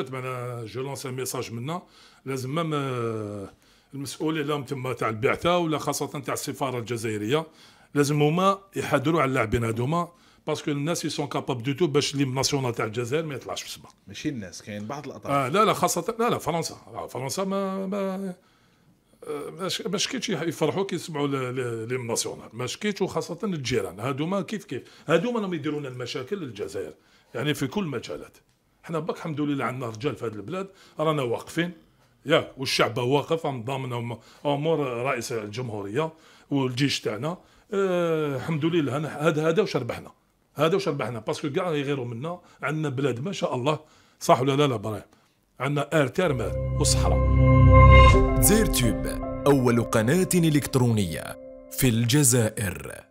معناها جو لونس ان ميساج منا لازم مام آه، المسؤولين لهم تما تاع البعثه ولا خاصه تاع السفاره الجزائريه لازم هما يحضروا على اللاعبين هذوما باسكو الناس يسون كاباب دو تو باش لي ناسيونال تاع الجزائر ما يطلعش في السما ماشي الناس كاين بعض الاطراف آه لا لا خاصه لا لا فرنسا آه، فرنسا ما ما آه، ما شكيتش يفرحوا كي يسمعوا لي ناسيونال ما شكيتش وخاصه الجيران هادوما كيف كيف هادوما راهم يديروا لنا المشاكل للجزائر يعني في كل مجالات حنا برك الحمد لله عندنا رجال في هذه البلاد رانا واقفين ياك والشعب واقف ضامن امور رئيس الجمهوريه والجيش تاعنا أه الحمد لله هذا هذا واش ربحنا هذا واش ربحنا باسكو كاع يغيروا منا عندنا بلاد ما شاء الله صح ولا لا لا برايم عندنا ار تيرمال وصحراء زير تيوب اول قناه الكترونيه في الجزائر